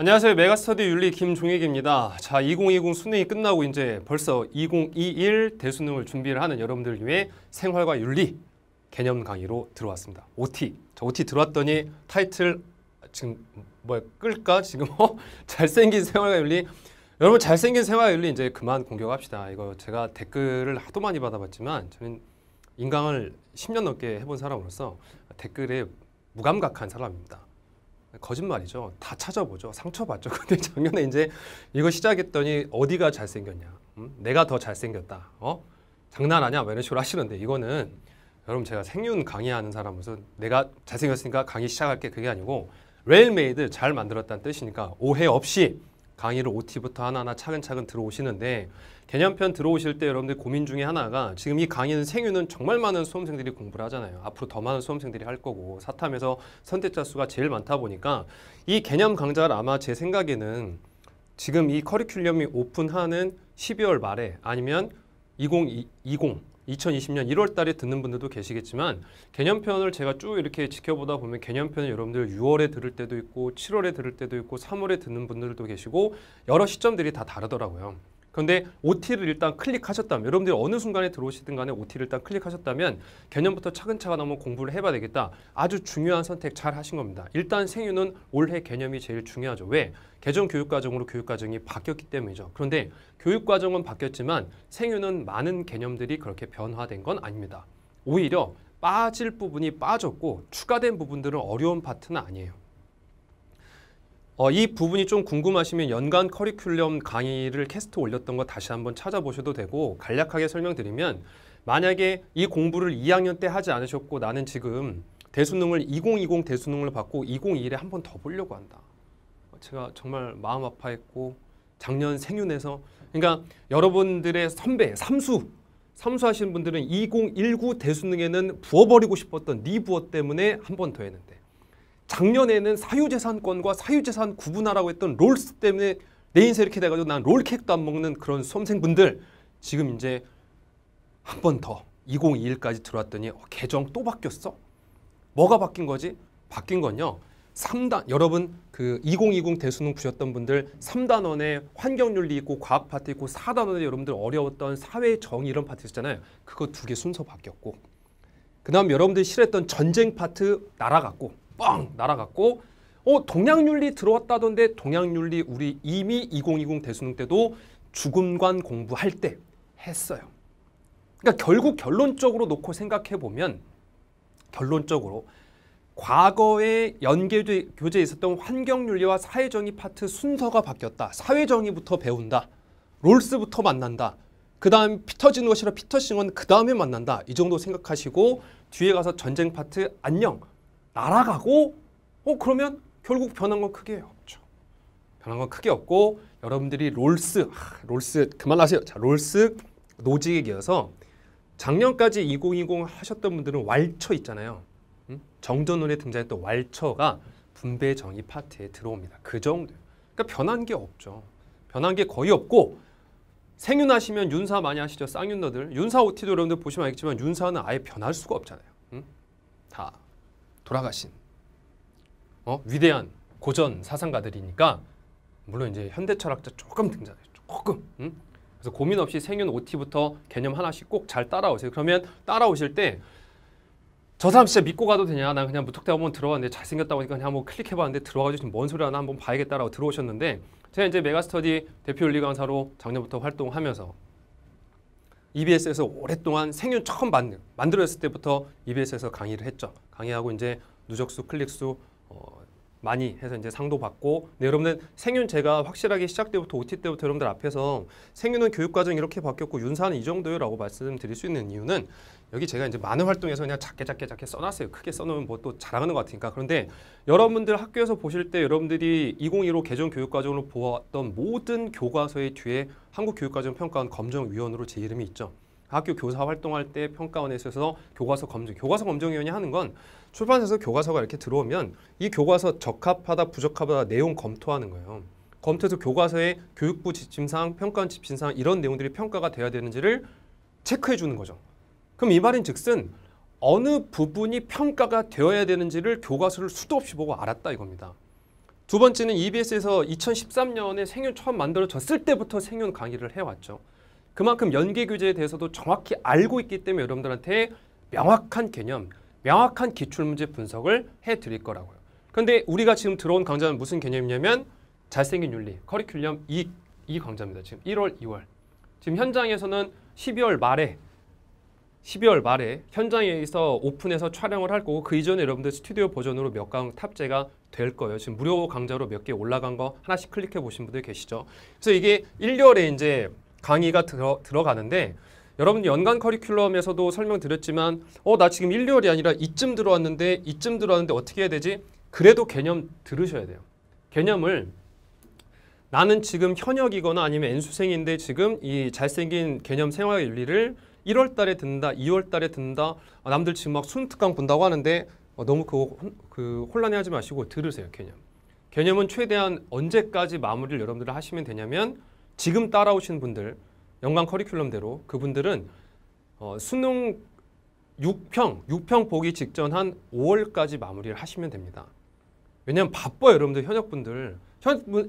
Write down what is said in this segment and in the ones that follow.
안녕하세요. 메가스터디 윤리 김종익입니다. 자, 2020 수능이 끝나고 이제 벌써 2021 대수능을 준비를 하는 여러분들 위해 생활과 윤리 개념 강의로 들어왔습니다. OT. 자, OT 들어왔더니 타이틀 지금 뭐야 끌까? 지금 어? 잘생긴 생활과 윤리. 여러분 잘생긴 생활과 윤리 이제 그만 공격합시다. 이거 제가 댓글을 하도 많이 받아봤지만 저는 인강을 10년 넘게 해본 사람으로서 댓글에 무감각한 사람입니다. 거짓말이죠. 다 찾아보죠. 상처받죠. 근데 작년에 이제 이거 시작했더니 어디가 잘생겼냐. 음? 내가 더 잘생겼다. 어? 장난하냐? 뭐 이런 식으로 하시는데 이거는 여러분 제가 생윤 강의하는 사람으로서 내가 잘생겼으니까 강의 시작할게 그게 아니고 웰메이드 잘 만들었다는 뜻이니까 오해 없이 강의를 OT부터 하나하나 차근차근 들어오시는데 개념편 들어오실 때 여러분들 고민 중에 하나가 지금 이 강의는 생유는 정말 많은 수험생들이 공부를 하잖아요. 앞으로 더 많은 수험생들이 할 거고 사탐에서 선택자 수가 제일 많다 보니까 이 개념 강좌를 아마 제 생각에는 지금 이 커리큘럼이 오픈하는 12월 말에 아니면 2020 2020년 1월 달에 듣는 분들도 계시겠지만 개념편을 제가 쭉 이렇게 지켜보다 보면 개념편을 여러분들 6월에 들을 때도 있고 7월에 들을 때도 있고 3월에 듣는 분들도 계시고 여러 시점들이 다 다르더라고요. 그런데 OT를 일단 클릭하셨다면 여러분들이 어느 순간에 들어오시든 간에 OT를 일단 클릭하셨다면 개념부터 차근차근 한번 공부를 해봐야 되겠다. 아주 중요한 선택 잘 하신 겁니다. 일단 생유는 올해 개념이 제일 중요하죠. 왜? 개정 교육과정으로 교육과정이 바뀌었기 때문이죠. 그런데 교육과정은 바뀌었지만 생유는 많은 개념들이 그렇게 변화된 건 아닙니다. 오히려 빠질 부분이 빠졌고 추가된 부분들은 어려운 파트는 아니에요. 어, 이 부분이 좀 궁금하시면 연간 커리큘럼 강의를 캐스트 올렸던 거 다시 한번 찾아보셔도 되고 간략하게 설명드리면 만약에 이 공부를 2학년 때 하지 않으셨고 나는 지금 대수능을 2020 대수능을 받고 2021에 한 번 더 보려고 한다. 제가 정말 마음 아파했고 작년 생윤에서 그러니까 여러분들의 선배 삼수 삼수하시는 분들은 2019 대수능에는 부어버리고 싶었던 니 부어 때문에 한 번 더 했는데 작년에는 사유재산권과 사유재산 구분하라고 했던 롤스 때문에 내 인생 이렇게 돼가지고 난 롤케이크도 안 먹는 그런 수험생분들 지금 이제 한 번 더 2021까지 들어왔더니 어, 개정 또 바뀌었어? 뭐가 바뀐 거지? 바뀐 건요. 3단 여러분 그 2020 대수능 보셨던 분들 3단원에 환경윤리 있고 과학 파트 있고 4단원에 여러분들 어려웠던 사회 정의 이런 파트 있었잖아요. 그거 두 개 순서 바뀌었고 그다음 여러분들이 싫어했던 전쟁 파트 날아갔고 뻥 날아갔고 어 동양윤리 들어왔다던데 동양윤리 우리 이미 2020 대수능 때도 죽음관 공부할 때 했어요. 그러니까 결국 결론적으로 놓고 생각해 보면 결론적으로 과거에 연계 교재에 있었던 환경윤리와 사회정의 파트 순서가 바뀌었다. 사회정의부터 배운다. 롤스부터 만난다. 그 다음 피터 진워시라 피터 싱원 그 다음에 만난다. 이 정도 생각하시고 뒤에 가서 전쟁 파트 안녕 날아가고 어 그러면 결국 변한 건 크게 없죠. 변한 건 크게 없고 여러분들이 롤스 아, 롤스 그만하세요. 자 롤스 노직에 이어서 작년까지 2020 하셨던 분들은 왈처 있잖아요. 음? 정전운에 등장했던 왈처가 분배 정의 파트에 들어옵니다. 그 정도. 그러니까 변한 게 없죠. 변한 게 거의 없고 생윤하시면 윤사 많이 하시죠. 쌍윤너들. 윤사 OT도 여러분들 보시면 알겠지만 윤사는 아예 변할 수가 없잖아요. 음? 다 돌아가신 어? 위대한 고전 사상가들이니까 물론 이제 현대 철학자 조금 등장해 조금. 음? 그래서 고민 없이 생윤 OT부터 개념 하나씩 꼭 잘 따라오세요. 그러면 따라오실 때 저 사람 진짜 믿고 가도 되냐? 난 그냥 무턱대 한번 들어왔는데 잘생겼다고 니까 그냥 한번 클릭해봤는데 들어가지고 뭔 소리 하나 한번 봐야겠다라고 들어오셨는데 제가 이제 메가스터디 대표 윤리 강사로 작년부터 활동하면서 EBS에서 오랫동안 생윤 처음 만들, 만들었을 때부터 EBS에서 강의를 했죠. 강의하고 이제 누적수, 클릭수, 어, 많이 해서 이제 상도 받고 네, 여러분들 생윤 제가 확실하게 시작 때부터 OT 때부터 여러분들 앞에서 생윤은 교육과정 이렇게 바뀌었고 윤사는 이 정도요라고 말씀드릴 수 있는 이유는 여기 제가 이제 많은 활동에서 그냥 작게 작게 작게 써놨어요. 크게 써놓으면 뭐 또자랑하는것 같으니까 그런데 여러분들 학교에서 보실 때 여러분들이 2015 개정 교육과정으로 보았던 모든 교과서의 뒤에 한국교육과정평가원 검정위원으로 제 이름이 있죠. 학교 교사 활동할 때 평가원에서 교과서 검증, 교과서 검증위원이 하는 건 출판사에서 교과서가 이렇게 들어오면 이 교과서 적합하다 부적합하다 내용 검토하는 거예요. 검토해서 교과서의 교육부 지침상, 평가원 지침상 이런 내용들이 평가가 돼야 되는지를 체크해 주는 거죠. 그럼 이 말인 즉슨 어느 부분이 평가가 되어야 되는지를 교과서를 수도 없이 보고 알았다 이겁니다. 두 번째는 EBS에서 2013년에 생윤 처음 만들어졌을 때부터 생윤 강의를 해왔죠. 그만큼 연계 규제에 대해서도 정확히 알고 있기 때문에 여러분들한테 명확한 개념, 명확한 기출문제 분석을 해드릴 거라고요. 그런데 우리가 지금 들어온 강좌는 무슨 개념이냐면 잘생긴 윤리, 커리큘럼 2, 2 강좌입니다. 지금 1월, 2월. 지금 현장에서는 12월 말에 12월 말에 현장에서 오픈해서 촬영을 할 거고 그 이전에 여러분들 스튜디오 버전으로 몇 강 탑재가 될 거예요. 지금 무료 강좌로 몇 개 올라간 거 하나씩 클릭해 보신 분들 계시죠. 그래서 이게 1월에 이제 강의가 들어, 들어가는데 여러분 연간 커리큘럼에서도 설명드렸지만 어 나 지금 1, 2월이 아니라 이쯤 들어왔는데 이쯤 들어왔는데 어떻게 해야 되지? 그래도 개념 들으셔야 돼요. 개념을 나는 지금 현역이거나 아니면 N수생인데 지금 이 잘생긴 개념 생활 윤리를 1월 달에 든다, 2월 달에 든다. 아, 남들 지금 막수특강 본다고 하는데 어, 너무 그, 그 혼란해하지 마시고 들으세요, 개념. 개념은 최대한 언제까지 마무리를 여러분들 하시면 되냐면 지금 따라오신 분들 연간 커리큘럼대로 그분들은 어, 수능 6평, 6평 보기 직전 한 5월까지 마무리를 하시면 됩니다. 왜냐하면 바빠요, 여러분들 현역분들.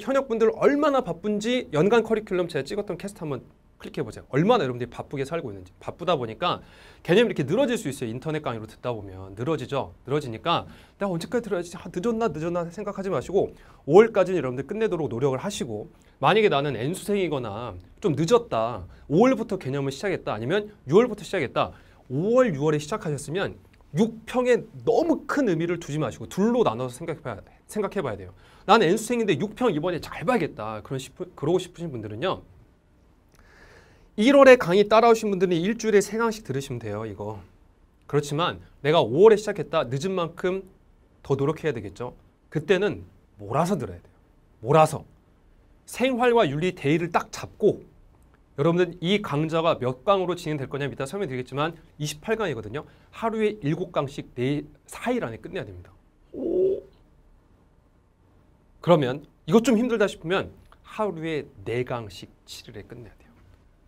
현역분들 얼마나 바쁜지 연간 커리큘럼 제가 찍었던 캐스트 한번 클릭해보세요. 얼마나 여러분들이 바쁘게 살고 있는지. 바쁘다 보니까 개념이 이렇게 늘어질 수 있어요. 인터넷 강의로 듣다 보면. 늘어지죠. 늘어지니까 내가 언제까지 들어야지. 아, 늦었나 늦었나 생각하지 마시고 5월까지는 여러분들 끝내도록 노력을 하시고 만약에 나는 N수생이거나 좀 늦었다. 5월부터 개념을 시작했다. 아니면 6월부터 시작했다. 5월, 6월에 시작하셨으면 6평에 너무 큰 의미를 두지 마시고 둘로 나눠서 생각해봐야, 생각해봐야 돼요. 나는 N수생인데 6평 이번에 잘 봐야겠다. 그런 싶, 그러고 싶으신 분들은요. 1월에 강의 따라오신 분들은 일주일에 세강씩 들으시면 돼요. 이거. 그렇지만 내가 5월에 시작했다. 늦은 만큼 더 노력해야 되겠죠. 그때는 몰아서 들어야 돼요. 몰아서. 생활과 윤리 대의를 딱 잡고 여러분들 이 강좌가 몇 강으로 진행될 거냐에 따설명드리겠지만 28강이거든요. 하루에 7강씩 4, 일 안에 끝내야 됩니다. 오. 그러면 이것 좀 힘들다 싶으면 하루에 4강씩 7일에 끝내야 돼요.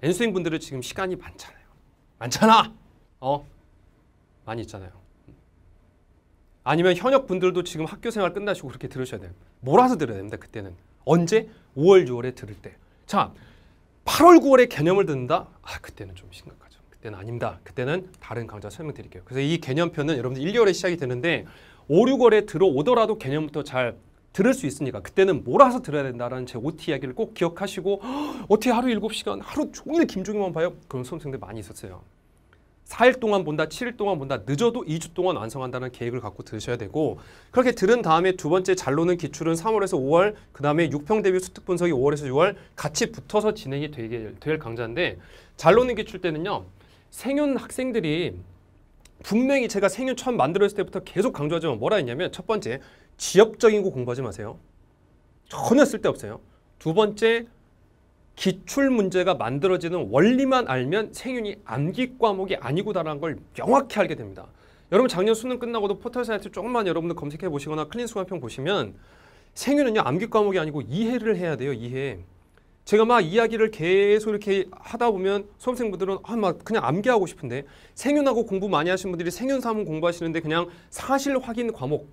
엔수행 분들은 지금 시간이 많잖아요. 많잖아! 어? 많이 있잖아요. 아니면 현역 분들도 지금 학교 생활 끝나시고 그렇게 들으셔야 돼요. 몰아서 들어야 됩니다, 그때는. 언제? 5월, 6월에 들을 때. 자, 8월, 9월에 개념을 듣는다? 아, 그때는 좀 심각하죠. 그때는 아닙니다. 그때는 다른 강좌 설명드릴게요. 그래서 이 개념표는 여러분들 1, 2월에 시작이 되는데 5, 6월에 들어오더라도 개념부터 잘 들을 수 있으니까 그때는 몰아서 들어야 된다라는 제 OT 이야기를 꼭 기억하시고 어떻게 하루 7시간 하루 종일 김종인만 봐요? 그런 수험생들 많이 있었어요. 4일 동안 본다, 7일 동안 본다, 늦어도 2주 동안 완성한다는 계획을 갖고 들으셔야 되고 그렇게 들은 다음에 두 번째 잘노는 기출은 3월에서 5월, 그 다음에 6평 대비 수특 분석이 5월에서 6월 같이 붙어서 진행이 되게, 될 강좌인데 잘노는 기출 때는요. 생윤 학생들이 분명히 제가 생윤 처음 만들었을 때부터 계속 강조하지만 뭐라 했냐면 첫 번째, 지역적인거 공부하지 마세요. 전혀 쓸데없어요. 두 번째, 기출 문제가 만들어지는 원리만 알면 생윤이 암기 과목이 아니구다라는걸 명확히 알게 됩니다. 여러분 작년 수능 끝나고도 포털 사이트 조금만 여러분들 검색해 보시거나 클린 수강평 보시면 생윤은요 암기 과목이 아니고 이해를 해야 돼요 이해. 제가 막 이야기를 계속 이렇게 하다 보면 수험생분들은 아 막 그냥 암기하고 싶은데 생윤하고 공부 많이 하신 분들이 생윤 사문 공부하시는데 그냥 사실 확인 과목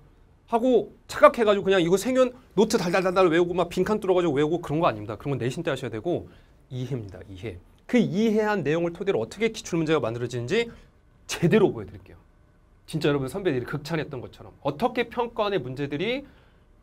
하고 착각해가지고 그냥 이거 생연 노트 달달달달 외우고 막 빈칸 뚫어가지고 외우고 그런 거 아닙니다. 그런 건 내신 때 하셔야 되고 이해입니다. 이해. 그 이해한 내용을 토대로 어떻게 기출문제가 만들어지는지 제대로 보여드릴게요. 진짜 여러분 선배들이 극찬했던 것처럼 어떻게 평가원의 문제들이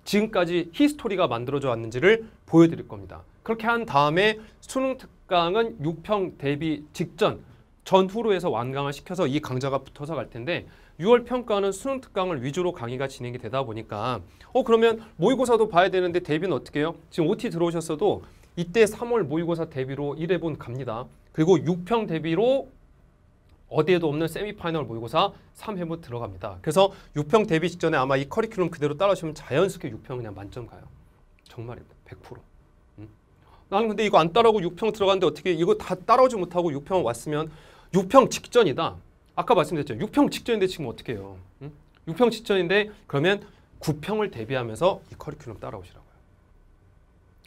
지금까지 히스토리가 만들어져 왔는지를 보여드릴 겁니다. 그렇게 한 다음에 수능 특강은 6평 대비 직전 전후로 해서 완강을 시켜서 이 강좌가 붙어서 갈 텐데 6월 평가는 수능 특강을 위주로 강의가 진행이 되다 보니까 어 그러면 모의고사도 봐야 되는데 대비는 어떻게 해요? 지금 OT 들어오셨어도 이때 3월 모의고사 대비로 1회분 갑니다. 그리고 6평 대비로 어디에도 없는 세미파이널 모의고사 3회분 들어갑니다. 그래서 6평 대비 직전에 아마 이 커리큘럼 그대로 따라오시면 자연스럽게 6평 그냥 만점 가요. 정말입니다. 100%. 음. 나는 근데 이거 안 따라오고 6평 들어갔는데 어떻게 이거 다 따라오지 못하고 6평 왔으면 6평 직전이다. 아까 말씀드렸죠. 6평 직전인데 지금 어떻게 해요? 응? 6평 직전인데 그러면 9평을 대비하면서 이 커리큘럼 따라오시라고요.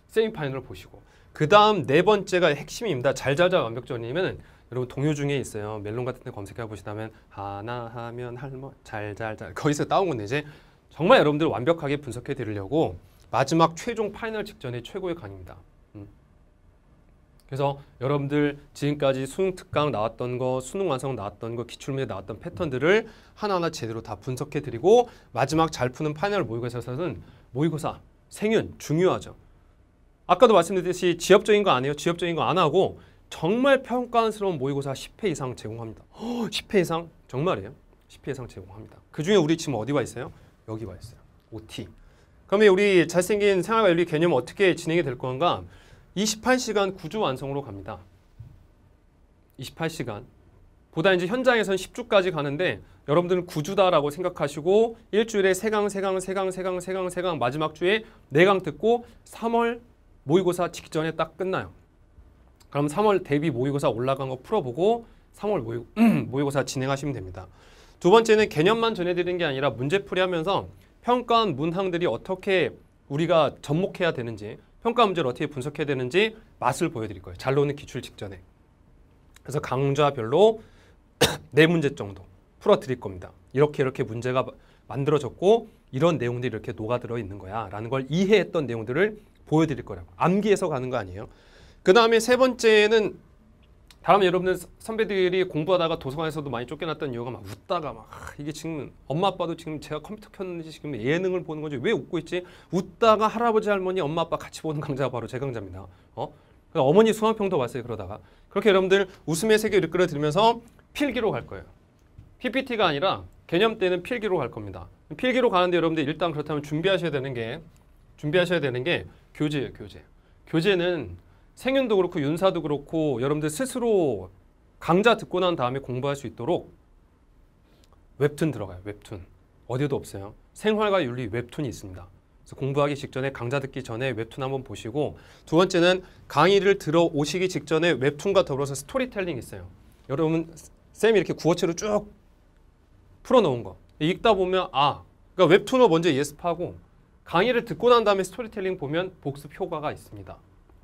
세미파이널 보시고 그 다음 네 번째가 핵심입니다. 잘잘잘 완벽전이면 여러분 동요 중에 있어요. 멜론 같은 데 검색해 보시다면 하나 하면 할머 잘잘잘 거기서 따온 건데 이제 정말 여러분들 완벽하게 분석해 드리려고 마지막 최종 파이널 직전의 최고의 강입니다. 그래서 여러분들 지금까지 수능 특강 나왔던 거, 수능 완성 나왔던 거, 기출문제 나왔던 패턴들을 하나하나 제대로 다 분석해드리고 마지막 잘 푸는 파이널 모의고사에서는 모의고사, 생윤 중요하죠. 아까도 말씀드렸듯이 지엽적인 거 아니에요. 지엽적인 거 안 하고 정말 평가스러운 모의고사 10회 이상 제공합니다. 10회 어, 이상? 정말이에요. 10회 이상 제공합니다. 그중에 우리 지금 어디 와 있어요? 여기 와 있어요. OT. 그러면 우리 잘생긴 생활관리 개념 어떻게 진행이 될 건가? 28시간 구주 완성으로 갑니다. 28시간. 보다 이제 현장에선 10주까지 가는데 여러분들은 9주다라고 생각하시고 일주일에 3강, 3강, 3강, 3강, 3강, 3강 마지막 주에 4강 듣고 3월 모의고사 직전에 딱 끝나요. 그럼 3월 대비 모의고사 올라간 거 풀어보고 3월 모의, 모의고사 진행하시면 됩니다. 두 번째는 개념만 전해드리는 게 아니라 문제풀이 하면서 평가한 문항들이 어떻게 우리가 접목해야 되는지 평가 문제를 어떻게 분석해야 되는지 맛을 보여드릴 거예요. 잘노는 기출 직전에. 그래서 강좌별로 네 문제 정도 풀어드릴 겁니다. 이렇게 이렇게 문제가 만들어졌고 이런 내용들이 이렇게 녹아들어 있는 거야 라는 걸 이해했던 내용들을 보여드릴 거라고 암기해서 가는 거 아니에요. 그 다음에 세 번째는 다음 여러분들 선배들이 공부하다가 도서관에서도 많이 쫓겨났던 이유가 막 웃다가 막 이게 지금 엄마 아빠도 지금 제가 컴퓨터 켰는지 지금 예능을 보는 건지 왜 웃고 있지? 웃다가 할아버지 할머니 엄마 아빠 같이 보는 강좌가 바로 제 강좌입니다. 어? 어머니 수강평도 봤어요 그러다가 그렇게 여러분들 웃음의 세계를 끌어들이면서 필기로 갈 거예요. PPT가 아니라 개념 때는 필기로 갈 겁니다. 필기로 가는데 여러분들 일단 그렇다면 준비하셔야 되는 게 준비하셔야 되는 게 교재예요 교재. 교재는 생윤도 그렇고 윤사도 그렇고 여러분들 스스로 강좌 듣고 난 다음에 공부할 수 있도록 웹툰 들어가요. 웹툰. 어디도 에 없어요. 생활과 윤리 웹툰이 있습니다. 그래서 공부하기 직전에 강좌 듣기 전에 웹툰 한번 보시고 두 번째는 강의를 들어오시기 직전에 웹툰과 더불어서 스토리텔링 있어요. 여러분 쌤이 이렇게 구어체로 쭉 풀어놓은 거 읽다 보면 아 그러니까 웹툰을 먼저 예습하고 강의를 듣고 난 다음에 스토리텔링 보면 복습 효과가 있습니다.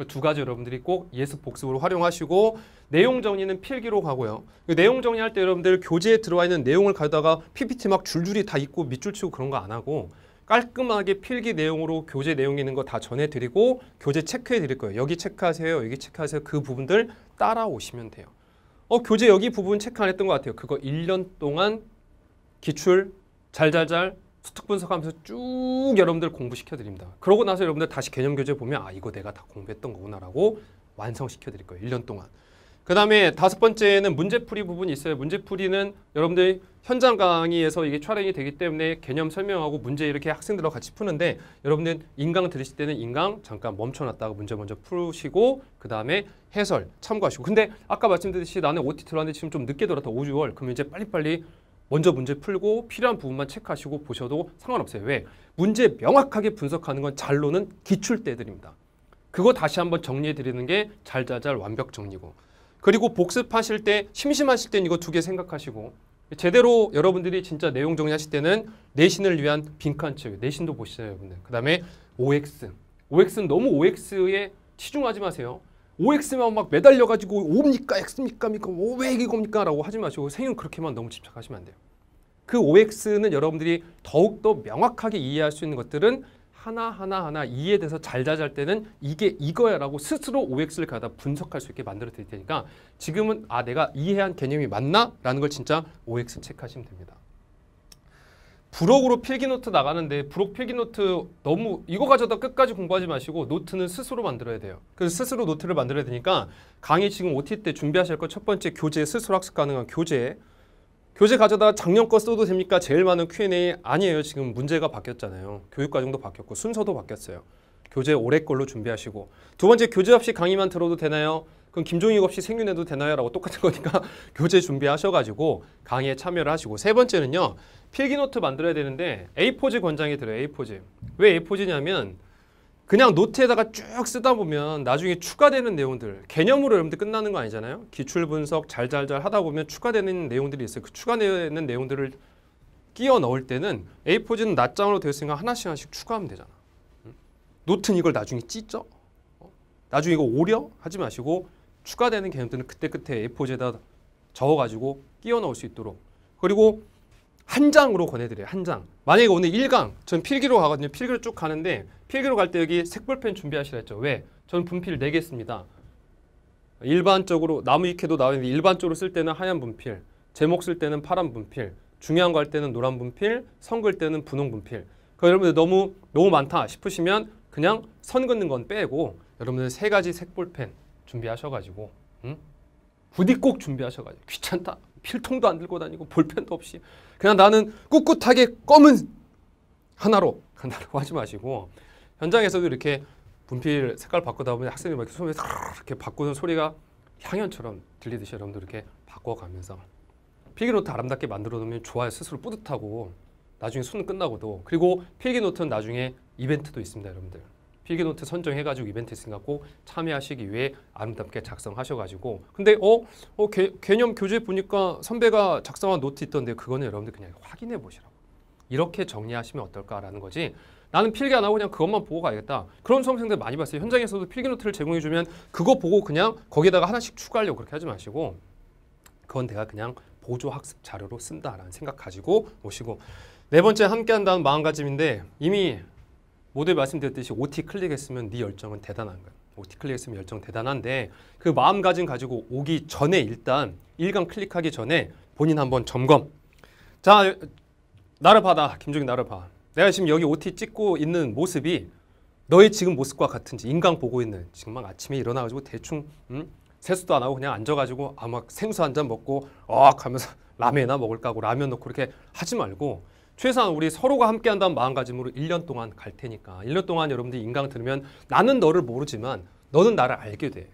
두 가지 여러분들이 꼭 예습 복습으로 활용하시고 내용 정리는 필기로 가고요. 그 내용 정리할 때 여러분들 교재에 들어와 있는 내용을 가다가 PPT 막 줄줄이 다 읽고 밑줄 치고 그런 거 안 하고 깔끔하게 필기 내용으로 교재 내용 있는 거 다 전해드리고 교재 체크해 드릴 거예요. 여기 체크하세요. 여기 체크하세요. 그 부분들 따라오시면 돼요. 어 교재 여기 부분 체크 안 했던 것 같아요. 그거 1년 동안 기출 잘잘잘 수특 분석하면서 쭉 여러분들 공부시켜 드립니다. 그러고 나서 여러분들 다시 개념 교재 보면 아 이거 내가 다 공부했던 거구나라고 완성시켜 드릴 거예요. 1년 동안. 그 다음에 다섯 번째는 문제풀이 부분이 있어요. 문제풀이는 여러분들이 현장 강의에서 이게 촬영이 되기 때문에 개념 설명하고 문제 이렇게 학생들하고 같이 푸는데 여러분들 인강 들으실 때는 인강 잠깐 멈춰놨다가 문제 먼저 푸시고 그 다음에 해설 참고하시고 근데 아까 말씀드렸듯이 나는 OT 들어왔는데 지금 좀 늦게 들어왔다 5, 주월 그러면 이제 빨리빨리 먼저 문제 풀고 필요한 부분만 체크하시고 보셔도 상관없어요. 왜? 문제 명확하게 분석하는 건 잘로는 기출대들입니다. 그거 다시 한번 정리해드리는 게 잘잘잘 완벽 정리고 그리고 복습하실 때 심심하실 땐 이거 두 개 생각하시고 제대로 여러분들이 진짜 내용 정리하실 때는 내신을 위한 빈칸 채우 내신도 보시죠 여러그 다음에 OX OX는 너무 OX에 치중하지 마세요 OX만 막 매달려가지고 O입니까? X입니까? 뭡니까? 오, 뭐 왜 이게 겁니까? 라고 하지 마시고 생윤 그렇게만 너무 집착하시면 안 돼요. 그 OX는 여러분들이 더욱더 명확하게 이해할 수 있는 것들은 하나하나하나 하나 이에 대해서 잘자잘 때는 이게 이거야 라고 스스로 OX를 가다 분석할 수 있게 만들어 드릴 테니까 지금은 아 내가 이해한 개념이 맞나? 라는 걸 진짜 OX 체크하시면 됩니다. 부록으로 필기노트 나가는데 부록 필기노트 너무 이거 가져다 끝까지 공부하지 마시고 노트는 스스로 만들어야 돼요. 그래서 스스로 노트를 만들어야 되니까 강의 지금 OT 때 준비하실 거 첫 번째 교재 스스로 학습 가능한 교재 교재 가져다 작년 거 써도 됩니까? 제일 많은 Q&A 아니에요. 지금 문제가 바뀌었잖아요. 교육과정도 바뀌었고 순서도 바뀌었어요. 교재 올해 걸로 준비하시고 두 번째 교재 없이 강의만 들어도 되나요? 그럼 김종익 없이 생윤해도 되나요? 라고 똑같은 거니까 교재 준비하셔가지고 강의에 참여를 하시고 세 번째는요. 필기노트 만들어야 되는데 A4지 권장이 들어요. A4지. 왜 A4지냐면 그냥 노트에다가 쭉 쓰다 보면 나중에 추가되는 내용들 개념으로 여러분들 끝나는 거 아니잖아요 기출 분석 잘잘잘 하다 보면 추가되는 내용들이 있어요 그 추가되는 내용들을 끼워 넣을 때는 A4지는 낮장으로 되어 있으니까 하나씩 하나씩 추가하면 되잖아 노트는 이걸 나중에 찢죠 어? 나중에 이거 오려 하지 마시고 추가되는 개념들은 그때그때 A4지에다 적어가지고 끼워 넣을 수 있도록 그리고 한 장으로 권해드려요. 한 장. 만약에 오늘 1강, 전 필기로 가거든요. 필기로 쭉 가는데 필기로 갈 때 여기 색볼펜 준비하시라 했죠. 왜? 저는 분필 4개 씁니다. 일반적으로 나무 익혀도 나오는데 일반적으로 쓸 때는 하얀 분필, 제목 쓸 때는 파란 분필, 중요한 거 할 때는 노란 분필, 선글 때는 분홍 분필. 그 여러분들 너무 너무 많다 싶으시면 그냥 선 긋는 건 빼고 여러분들 세 가지 색볼펜 준비하셔가지고 응? 부디 꼭 준비하셔가지고 귀찮다 필통도 안 들고 다니고 볼펜도 없이 그냥 나는 꿋꿋하게 검은 하나로 하나로 하지 마시고 현장에서도 이렇게 분필 색깔 바꾸다 보면 학생이 막 손에 이렇게 바꾸는 소리가 향연처럼 들리듯이 여러분들 이렇게 바꿔가면서 필기노트 아름답게 만들어 놓으면 좋아요 스스로 뿌듯하고 나중에 수능 끝나고도 그리고 필기노트는 나중에 이벤트도 있습니다 여러분들 필기노트 선정해가지고 이벤트 생각고 참여하시기 위해 아름답게 작성하셔가지고 근데 어? 어 개, 개념 교재 보니까 선배가 작성한 노트 있던데 그거는 여러분들 그냥 확인해 보시라고 이렇게 정리하시면 어떨까라는 거지 나는 필기 안 하고 그냥 그것만 보고 가야겠다 그런 수험생들 많이 봤어요 현장에서도 필기노트를 제공해주면 그거 보고 그냥 거기에다가 하나씩 추가하려고 그렇게 하지 마시고 그건 내가 그냥 보조학습 자료로 쓴다라는 생각 가지고 오시고 네 번째 함께한다는 마음가짐인데 이미 모두 말씀드렸듯이 OT 클릭했으면 네 열정은 대단한 거야. OT 클릭했으면 열정 대단한데 그 마음가짐 가지고 오기 전에 일단 일강 클릭하기 전에 본인 한번 점검. 자, 나를 봐다. 김종인 나를 봐. 내가 지금 여기 OT 찍고 있는 모습이 너의 지금 모습과 같은지 인강 보고 있는 지금 막 아침에 일어나가지고 대충 음? 세수도 안 하고 그냥 앉아가지고 아마 생수 한 잔 먹고 억 하면서 라면이나 먹을까 하고 라면 넣고 이렇게 하지 말고 최소한 우리 서로가 함께한다는 마음가짐으로 1년 동안 갈 테니까 1년 동안 여러분들이 인강 들으면 나는 너를 모르지만 너는 나를 알게 돼.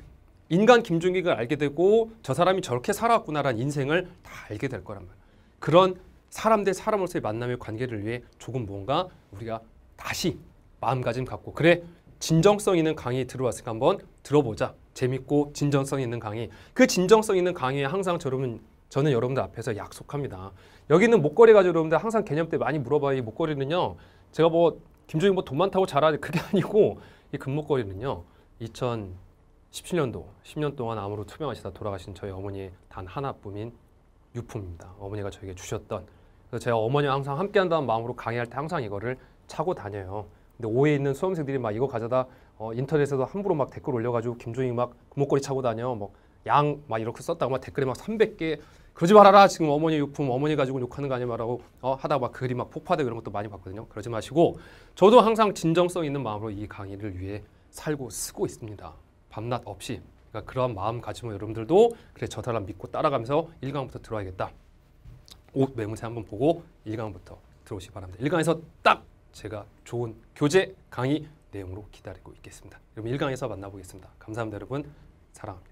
인간 김종기가 알게 되고 저 사람이 저렇게 살았구나라는 인생을 다 알게 될 거란 말이야. 그런 사람 대 사람으로서의 만남의 관계를 위해 조금 뭔가 우리가 다시 마음가짐 갖고 그래 진정성 있는 강의 들어왔으니까 한번 들어보자. 재밌고 진정성 있는 강의. 그 진정성 있는 강의에 항상 저러면 저는 여러분들 앞에서 약속합니다. 여기는 목걸이 가지고 여러분들 항상 개념 때 많이 물어봐요. 이 목걸이는요. 제가 뭐 김종인 뭐돈 많다고 잘하지 그게 아니고 이 금목걸이는요. 2017년도 10년 동안 암으로 투병하시다 돌아가신 저희 어머니 단 하나뿐인 유품입니다. 어머니가 저에게 주셨던 그래서 제가 어머니와 항상 함께한다는 마음으로 강의할 때 항상 이거를 차고 다녀요. 근데 오해 있는 수험생들이 막 이거 가져다 어, 인터넷에도 함부로 막 댓글 올려가지고 김종인 막 금목걸이 차고 다녀 뭐양막 이렇게 썼다고 막 댓글에 막 300개 그러지 말아라 지금 어머니 욕품 어머니 가지고 욕하는 거 아니야 말하고 어, 하다 막 글이 막 폭파돼 그런 것도 많이 봤거든요. 그러지 마시고 저도 항상 진정성 있는 마음으로 이 강의를 위해 살고 쓰고 있습니다. 밤낮 없이 그러니까 그런 마음 가지면 여러분들도 그래 저 사람 믿고 따라가면서 일강부터 들어야겠다. 옷 매문새 한번 보고 일강부터 들어오시 바랍니다. 일강에서 딱 제가 좋은 교재 강의 내용으로 기다리고 있겠습니다. 여러분 강에서 만나보겠습니다. 감사합니다 여러분. 사랑합니다.